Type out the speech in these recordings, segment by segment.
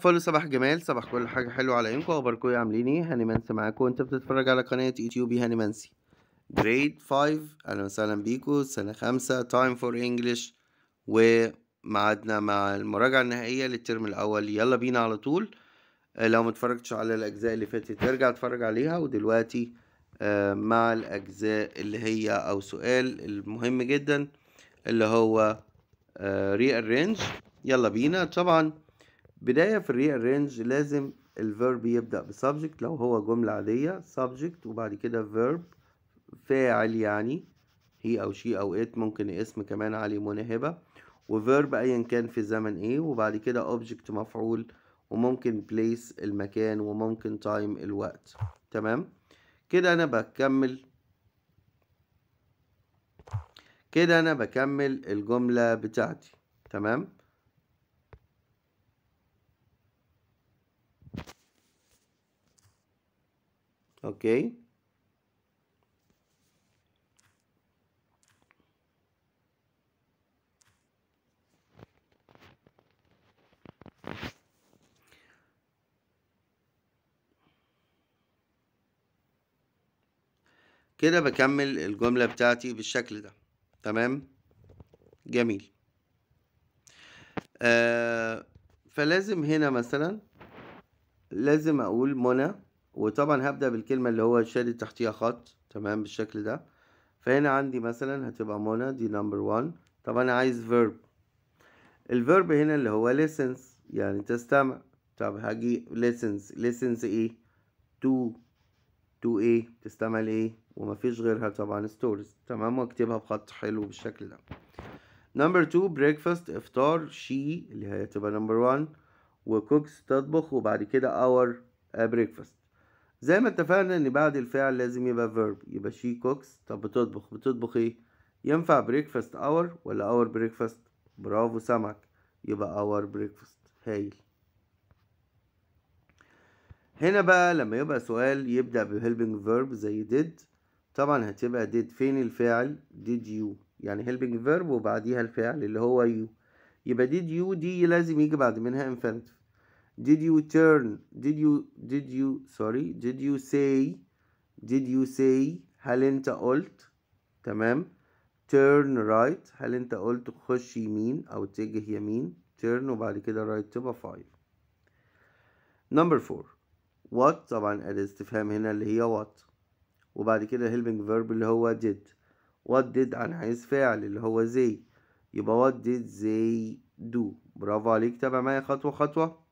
فلو صباح جمال صباح كل حاجه حلوه على عينكم اخباركم ايه عاملين ايه هاني منسي معاكم وانت بتتفرج على قناه يوتيوبي هاني منسي جريد 5 اهلا وسهلا بيكم سنه خمسة تايم فور انجلش ومعادنا مع المراجعه النهائيه للترم الاول يلا بينا على طول آه، لو متفرجتش على الاجزاء اللي فاتت ترجع اتفرج عليها ودلوقتي آه، مع الاجزاء اللي هي او سؤال المهم جدا اللي هو ري آه، أرينج يلا بينا طبعا بداية في الري أرينج لازم الفيرب يبدأ بسبجكت لو هو جملة عادية سبجكت وبعد كده فيرب فاعل يعني هي أو شي أو إت ممكن اسم كمان علي منى هبة وفيرب أيا كان في زمن إيه وبعد كده أوبجكت مفعول وممكن بليس المكان وممكن تايم الوقت تمام كده أنا بكمل كده أنا بكمل الجملة بتاعتي تمام اوكي كده بكمل الجملة بتاعتي بالشكل ده تمام جميل آه فلازم هنا مثلا لازم اقول منى وطبعا هبدأ بالكلمة اللي هو شادد تحتيها خط تمام بالشكل ده فهنا عندي مثلا هتبقى منى دي نمبر 1 طب انا عايز فيرب الفيرب هنا اللي هو ليسنس يعني تستمع طب هجي ليسنس ليسنس ايه تو تو ايه تستمع لايه ومفيش غيرها طبعا ستوريز تمام واكتبها بخط حلو بالشكل ده نمبر 2 بريكفاست افطار شي اللي هتبقى نمبر 1 وكوكس تطبخ وبعد كده اور آه، بريكفاست زي ما اتفقنا ان بعد الفعل لازم يبقى verb يبقى she cooks طب بتطبخ بتطبخ ايه ينفع breakfast hour ولا our breakfast برافو سمك يبقى our breakfast هايل هنا بقى لما يبقى سؤال يبدأ بهيلبنج فيرب زي did طبعا هتبقى did فين الفعل did you يعني هيلبنج فيرب وبعديها الفعل اللي هو you يبقى did you دي لازم يجي بعد منها infinitive did you turn did you did you sorry did you say did you say هل انت قلت تمام turn right هل انت قلت خش يمين او اتجه يمين turn وبعد كده right تبقى 5 number 4 what طبعا الاستفهام هنا اللي هي what وبعد كده helping verb اللي هو did what did انا عايز فاعل اللي هو زي يبقى what did they do برافو عليك تابع معايا خطوة خطوة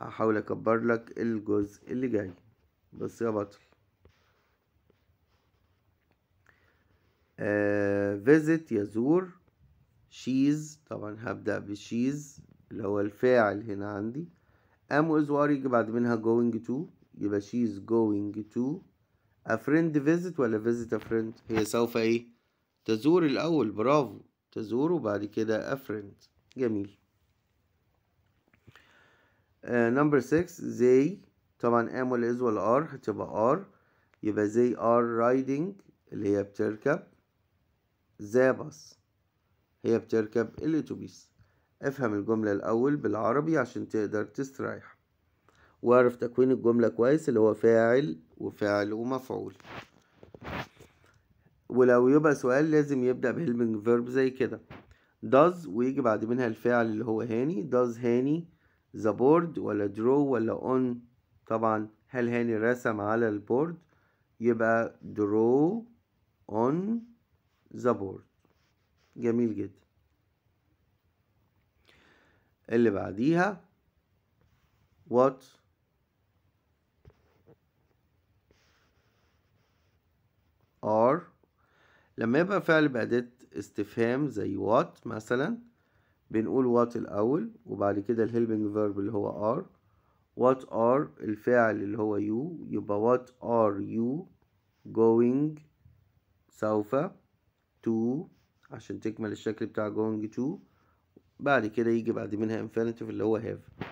هحاول اكبر لك الجزء اللي جاي بس يا بطل فيزيت آه، يزور شيز طبعا هبدأ بشيز اللي هو الفاعل هنا عندي ام از وار يجي بعد منها going to يبقى شيز going to a friend visit ولا visit a هي سوف ايه تزور الاول برافو تزور وبعد كده a جميل نمبر 6 زي طبعا ام ولا از ولا ار هتبقى ار يبقى زي ار رايدنج اللي هي بتركب ذا باص هي بتركب الاتوبيس افهم الجملة الأول بالعربي عشان تقدر تستريح واعرف تكوين الجملة كويس اللي هو فاعل وفاعل ومفعول ولو يبقى سؤال لازم يبدأ بهلمنج فيرب زي كده does ويجي بعد منها الفاعل اللي هو هاني does هاني ذا بورد ولا درو ولا اون طبعا هل هاني رسم على البورد يبقى درو اون ذا بورد جميل جدا اللي بعديها what are لما يبقى فعل بأداة استفهام زي what مثلا بنقول وات الأول وبعد كده الهيلبنج فيرب اللي هو ار وات ار الفعل اللي هو يو يبقى وات ار يو going سوف to عشان تكمل الشكل بتاع going to بعد كده يجي بعد منها infinitive اللي هو have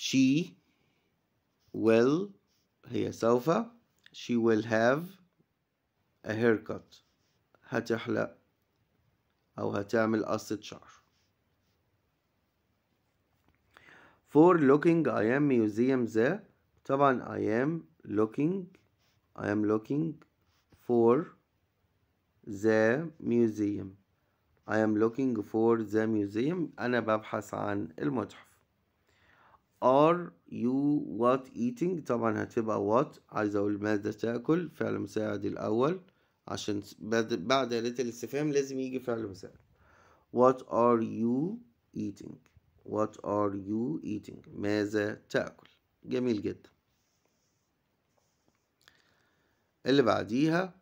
she will هي سوف she will have a haircut هتحلق او هتعمل قصة شعر for looking I am museum the طبعا I am looking I am looking for the museum I am looking for the museum أنا ببحث عن المتحف are you what eating طبعا هتبقى what عايز اقول ماذا تاكل فعل مساعد الاول عشان بعد ليتل الاستفهام لازم يجي فعل مساعد What are you eating What are you eating ماذا تأكل جميل جدا اللي بعديها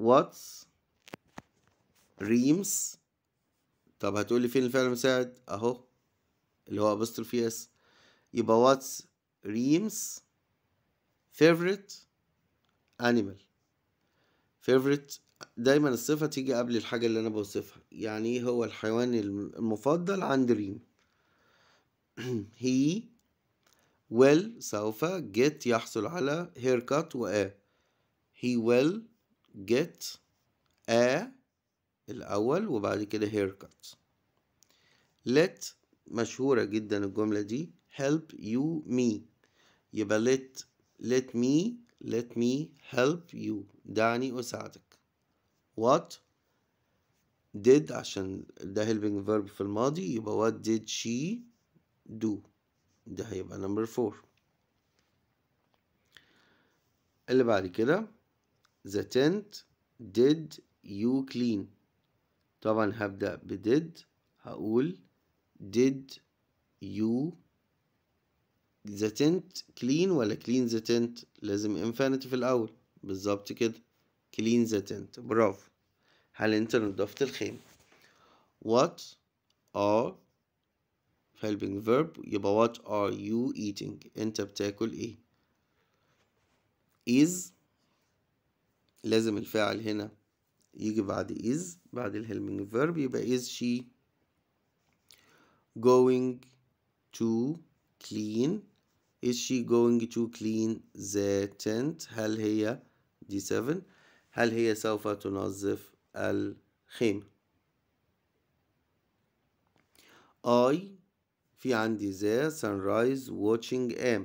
What's ريمز طب هتقولي فين الفعل المساعد اهو اللي هو ابوستروفي اس يبقى واتس ريمز favorite animal favorite دايما الصفة تيجي قبل الحاجة اللي أنا بوصفها يعني إيه هو الحيوان المفضل عند ريم he will سوف get يحصل على haircut و a he will get a الأول وبعد كده haircut let مشهورة جدا الجملة دي help you me يبقى let let me let me help you دعني أساعدك what did عشان ده helping verb في الماضي يبقى what did she do ده هيبقى number four اللي بعد كده the tent did you clean طبعا هبدأ ب did هقول did you ذا تنت كلين ولا كلين ذا تنت لازم انفينيتيف في الاول بالظبط كده كلين ذا تنت برافو هل انت نضفت الخيمة what are helping verb يبقى what are you eating انت بتاكل ايه is لازم الفاعل هنا يجي بعد is بعد الهيلمينج verb يبقى is she going to clean is she going to clean the tent هل هي دي 7 هل هي سوف تنظف الخيمة I في عندي the sunrise watching am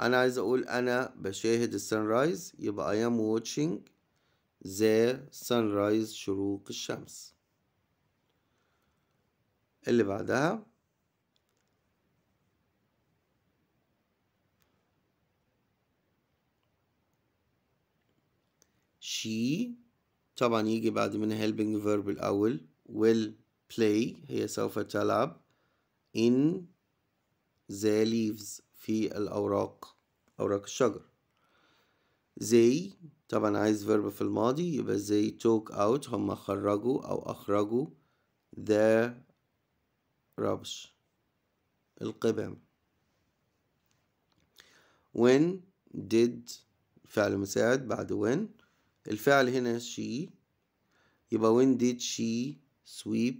أنا عايز أقول أنا بشاهد السنرايز يبقى I am watching the sunrise شروق الشمس اللي بعدها she طبعا يجي بعد منها helping verb الأول will play هي سوف تلعب in the leaves في الأوراق أوراق الشجر they طبعا عايز verb في الماضي يبقى they took out هم خرجوا أو أخرجوا the rubbish القبم when did فعل مساعد بعد when الفعل هنا شي يبقى when did she sweep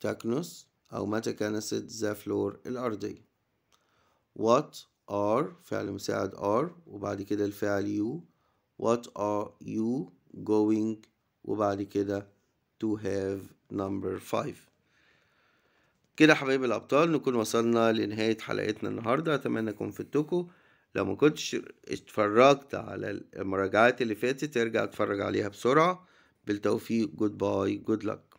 تكنس أو متى كنست the floor الأرضية what are فعل مساعد are وبعد كده الفعل you what are you going وبعد كده to have number five كده حبايب الأبطال نكون وصلنا لنهاية حلقتنا النهاردة أتمنى أكون فدتكم لو ما كنتش اتفرجت على المراجعات اللي فاتت ارجع اتفرج عليها بسرعة بالتوفيق جود باي جود لك